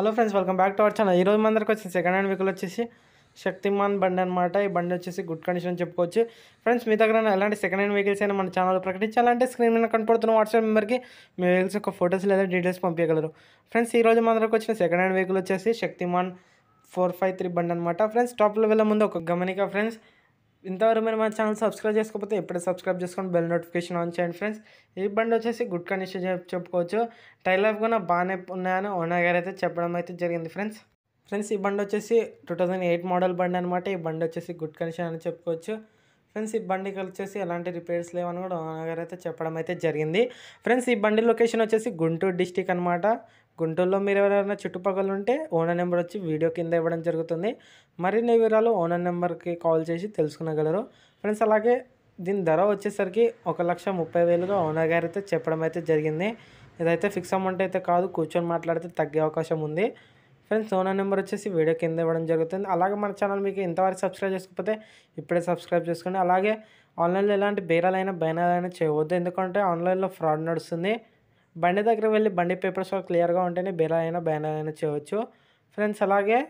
hello friends welcome back to our channel ఈ రోజు మందరికి వచ్చిన సెకండ్ హ్యాండ్ వెహికల్ వచ్చేసి శక్తిమాన్ బండి అనమాట ఈ బండి వచ్చేసి గుడ్ కండిషన్ చెప్పుకోవచ్చు ఫ్రెండ్స్ మీ దగ్గర ఎలాంటి సెకండ్ హ్యాండ్ వెహికల్స్ అయినా మన ఛానల్ ప్రకటించాలంటే స్క్రీన్ మీద కనపడుతున్న వాట్సాప్ నెంబర్కి మీ వెహికల్స్ యొక్క ఫొటోస్ లేదా డీటెయిల్స్ పంపించగలరు ఫ్రెండ్స్ ఈ రోజు మందరికి వచ్చిన సెకండ్ హ్యాండ్ వెహికల్ వచ్చేసి శక్తిమాన్ ఫోర్ ఫైవ్ త్రీ బండి అనమాట ఫ్రెండ్స్ టాప్ లెవెల్ ముందు ఒక గమనిక ఫ్రెండ్స్ ఇంతవరకు మీరు మా ఛానల్ సబ్స్క్రైబ్ చేసుకోకపోతే ఇప్పుడే సబ్స్క్రైబ్ చేసుకొని బెల్ నోటిఫికేషన్ ఆన్ చేయండి ఫ్రెండ్స్ ఈ బండి వచ్చేసి గుడ్ కండిషన్ చెప్పుకోవచ్చు టైల్ లైఫ్ కూడా బాగానే ఉన్నాయని ఓనర్ గారు అయితే చెప్పడం అయితే జరిగింది ఫ్రెండ్స్ ఫ్రెండ్స్ ఈ బండి వచ్చేసి టూ ఎయిట్ మోడల్ బండి అనమాట ఈ బండి వచ్చేసి గుడ్ కండిషన్ అని చెప్పుకోవచ్చు ఫ్రెండ్స్ ఈ బండికి వచ్చేసి ఎలాంటి రిపేర్స్ లేవని కూడా ఓనర్ అయితే చెప్పడం అయితే జరిగింది ఫ్రెండ్స్ ఈ బండి లొకేషన్ వచ్చేసి గుంటూరు డిస్టిక్ అనమాట గుంటూరులో మీరు ఎవరైనా చుట్టుపక్కల ఉంటే ఓనర్ నెంబర్ వచ్చి వీడియో కింద ఇవ్వడం జరుగుతుంది మరిన్ని వివరాలు ఓనర్ నెంబర్కి కాల్ చేసి తెలుసుకునగలరు ఫ్రెండ్స్ అలాగే దీని ధర వచ్చేసరికి ఒక లక్ష ముప్పై వేలుగా ఓనర్ గారు అయితే చెప్పడం అయితే జరిగింది ఇదైతే ఫిక్స్ అమౌంట్ అయితే కాదు కూర్చొని మాట్లాడితే తగ్గే అవకాశం ఉంది ఫ్రెండ్స్ సోనా నెంబర్ వచ్చేసి వీడియో కింద ఇవ్వడం జరుగుతుంది అలాగే మన ఛానల్ మీకు ఇంతవరకు సబ్స్క్రైబ్ చేసుకోకపోతే ఇప్పుడే సబ్స్క్రైబ్ చేసుకోండి అలాగే ఆన్లైన్లో ఎలాంటి బేరాలైనా బైనాలైనా చేయవద్దు ఎందుకంటే ఆన్లైన్లో ఫ్రాడ్ నడుస్తుంది బండి దగ్గర వెళ్ళి బండి పేపర్స్ క్లియర్గా ఉంటేనే బేరాలైనా బైనాలైనా చేయవచ్చు ఫ్రెండ్స్ అలాగే